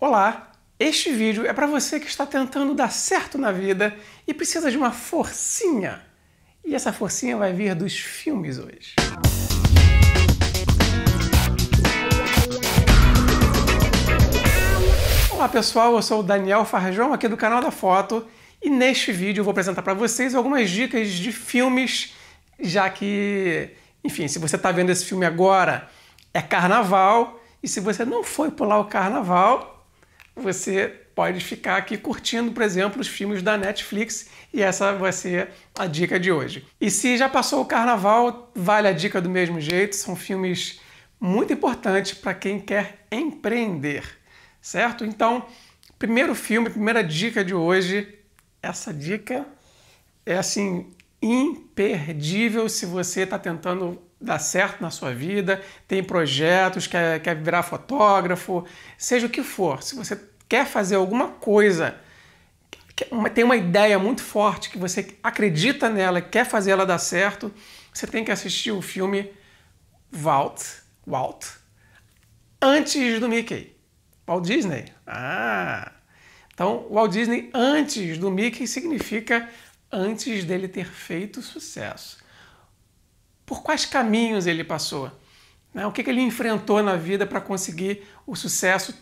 Olá! Este vídeo é para você que está tentando dar certo na vida e precisa de uma forcinha. E essa forcinha vai vir dos filmes hoje. Olá pessoal, eu sou o Daniel Farjão aqui do canal da Foto e neste vídeo eu vou apresentar para vocês algumas dicas de filmes, já que, enfim, se você está vendo esse filme agora, é carnaval e se você não foi pular o carnaval, você pode ficar aqui curtindo, por exemplo, os filmes da Netflix e essa vai ser a dica de hoje. E se já passou o carnaval, vale a dica do mesmo jeito, são filmes muito importantes para quem quer empreender, certo? Então, primeiro filme, primeira dica de hoje, essa dica é assim imperdível se você está tentando dar certo na sua vida, tem projetos, quer, quer virar fotógrafo, seja o que for. Se você quer fazer alguma coisa, tem uma ideia muito forte que você acredita nela, quer fazer ela dar certo, você tem que assistir o filme Walt, Walt antes do Mickey. Walt Disney. Ah! Então, Walt Disney antes do Mickey significa antes dele ter feito sucesso por quais caminhos ele passou, né? o que, que ele enfrentou na vida para conseguir o sucesso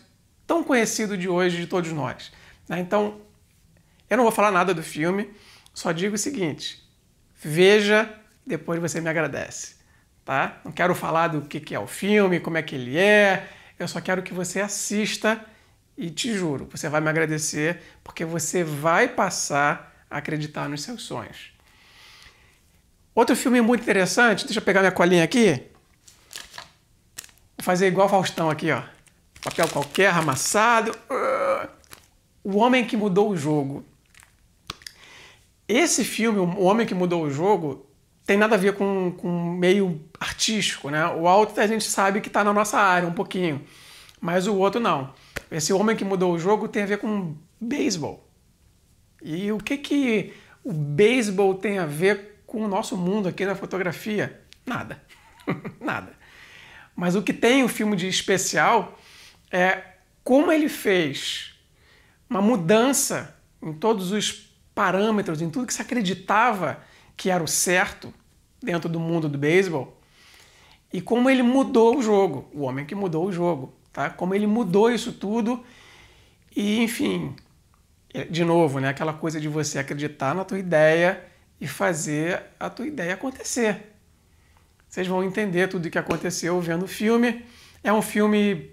tão conhecido de hoje de todos nós. Né? Então, eu não vou falar nada do filme, só digo o seguinte: veja, depois você me agradece. Tá? Não quero falar do que, que é o filme, como é que ele é, eu só quero que você assista e te juro, você vai me agradecer porque você vai passar a acreditar nos seus sonhos. Outro filme muito interessante, deixa eu pegar minha colinha aqui. Vou fazer igual Faustão aqui, ó. Papel qualquer, amassado. O Homem que Mudou o Jogo. Esse filme, O Homem que Mudou o Jogo, tem nada a ver com, com meio artístico, né? O alto a gente sabe que está na nossa área um pouquinho, mas o outro não. Esse Homem que Mudou o Jogo tem a ver com beisebol. E o que que o beisebol tem a ver com o nosso mundo aqui na fotografia? Nada. Nada. Mas o que tem o filme de especial é como ele fez uma mudança em todos os parâmetros, em tudo que se acreditava que era o certo dentro do mundo do beisebol e como ele mudou o jogo, o homem que mudou o jogo, tá? Como ele mudou isso tudo e enfim, é, de novo, né? Aquela coisa de você acreditar na tua ideia e fazer a tua ideia acontecer. Vocês vão entender tudo o que aconteceu vendo o filme. É um filme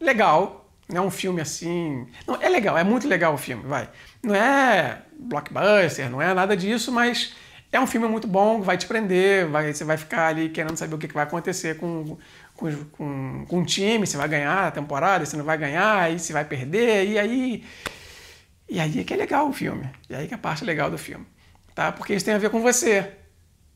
legal, não é um filme assim. Não, é legal, é muito legal o filme, vai. Não é blockbuster, não é nada disso, mas é um filme muito bom, vai te prender, vai, você vai ficar ali querendo saber o que, vai acontecer com, com, com, com o time, se vai ganhar a temporada, se não vai ganhar, aí se vai perder, e aí. E aí é que é legal o filme. E aí que é a parte legal do filme tá? Porque isso tem a ver com você.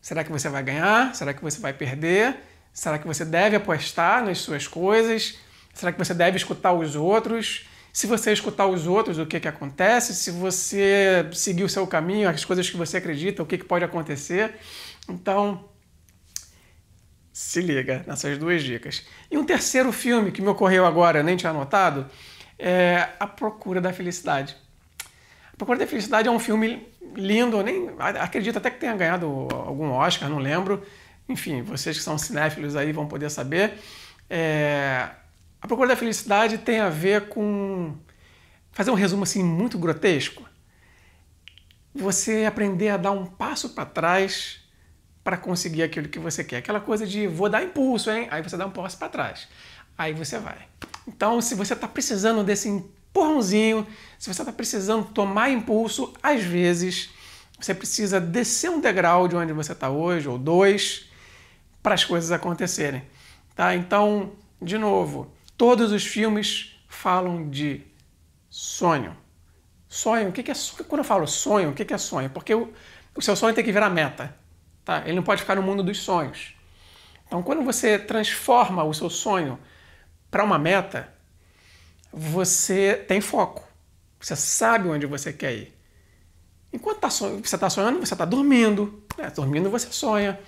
Será que você vai ganhar? Será que você vai perder? Será que você deve apostar nas suas coisas? Será que você deve escutar os outros? Se você escutar os outros, o que, que acontece? Se você seguir o seu caminho, as coisas que você acredita, o que, que pode acontecer? Então, se liga nessas duas dicas. E um terceiro filme que me ocorreu agora, nem tinha anotado, é A Procura da Felicidade. Procura da Felicidade é um filme lindo, nem acredito até que tenha ganhado algum Oscar, não lembro. Enfim, vocês que são cinéfilos aí vão poder saber. É... A Procura da Felicidade tem a ver com fazer um resumo assim muito grotesco. Você aprender a dar um passo para trás para conseguir aquilo que você quer. Aquela coisa de vou dar impulso, hein? Aí você dá um passo para trás. Aí você vai. Então, se você está precisando desse impulso empurrãozinho, se você está precisando tomar impulso, às vezes você precisa descer um degrau de onde você está hoje, ou dois, para as coisas acontecerem. Tá? Então, de novo, todos os filmes falam de sonho. Sonho, o que é sonho? Quando eu falo sonho, o que é sonho? Porque o, o seu sonho tem que virar meta. Tá? Ele não pode ficar no mundo dos sonhos. Então, quando você transforma o seu sonho para uma meta, você tem foco. Você sabe onde você quer ir. Enquanto tá, tá sonhando, você está sonhando, você está dormindo. Né? Dormindo, você sonha.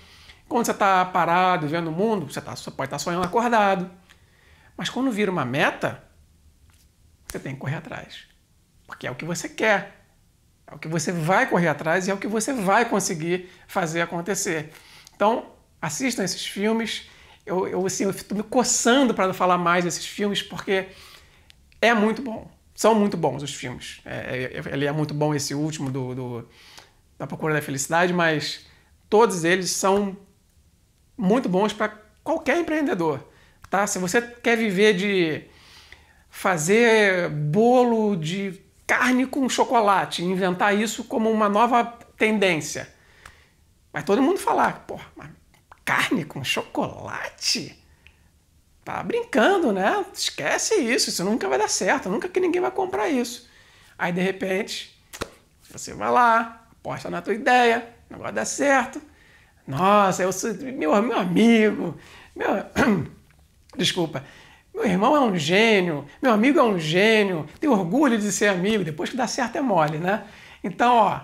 Quando você está parado, vendo o mundo, você, tá, você pode estar tá sonhando acordado. Mas quando vira uma meta, você tem que correr atrás. Porque é o que você quer. É o que você vai correr atrás e é o que você vai conseguir fazer acontecer. Então, assistam esses filmes. Eu, eu, assim, eu fico me coçando para falar mais desses filmes, porque é muito bom. São muito bons os filmes. É, é, é, ele é muito bom esse último do, do, da Procura da Felicidade, mas todos eles são muito bons para qualquer empreendedor. Tá? Se você quer viver de fazer bolo de carne com chocolate, inventar isso como uma nova tendência. Vai todo mundo falar, porra, carne com chocolate? Tá brincando, né? Esquece isso, isso nunca vai dar certo, nunca que ninguém vai comprar isso. Aí de repente, você vai lá, aposta na tua ideia, o negócio dá certo. Nossa, eu sou meu, meu amigo, meu. Desculpa. Meu irmão é um gênio, meu amigo é um gênio, tenho orgulho de ser amigo, depois que dá certo é mole, né? Então, ó,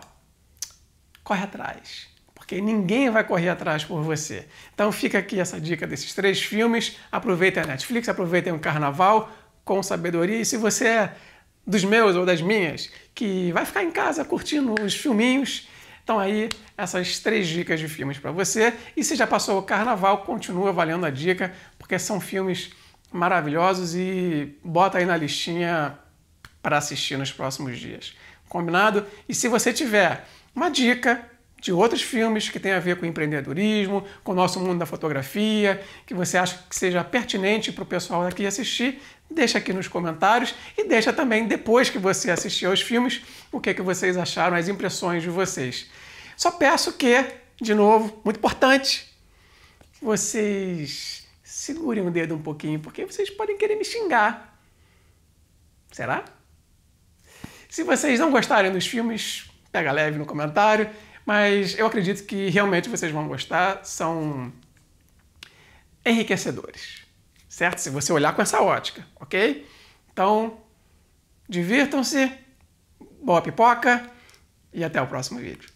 corre atrás porque ninguém vai correr atrás por você. Então fica aqui essa dica desses três filmes. Aproveitem a Netflix, aproveitem o carnaval com sabedoria. E se você é dos meus ou das minhas, que vai ficar em casa curtindo os filminhos, então aí essas três dicas de filmes para você. E se já passou o carnaval, continua valendo a dica, porque são filmes maravilhosos e bota aí na listinha para assistir nos próximos dias. Combinado? E se você tiver uma dica de outros filmes que têm a ver com empreendedorismo, com o nosso mundo da fotografia, que você acha que seja pertinente para o pessoal daqui assistir, deixa aqui nos comentários e deixa também depois que você assistir aos filmes o que, é que vocês acharam, as impressões de vocês. Só peço que, de novo, muito importante, vocês segurem o dedo um pouquinho, porque vocês podem querer me xingar. Será? Se vocês não gostarem dos filmes, pega leve no comentário. Mas eu acredito que realmente vocês vão gostar, são enriquecedores, certo? Se você olhar com essa ótica, ok? Então, divirtam-se, boa pipoca e até o próximo vídeo.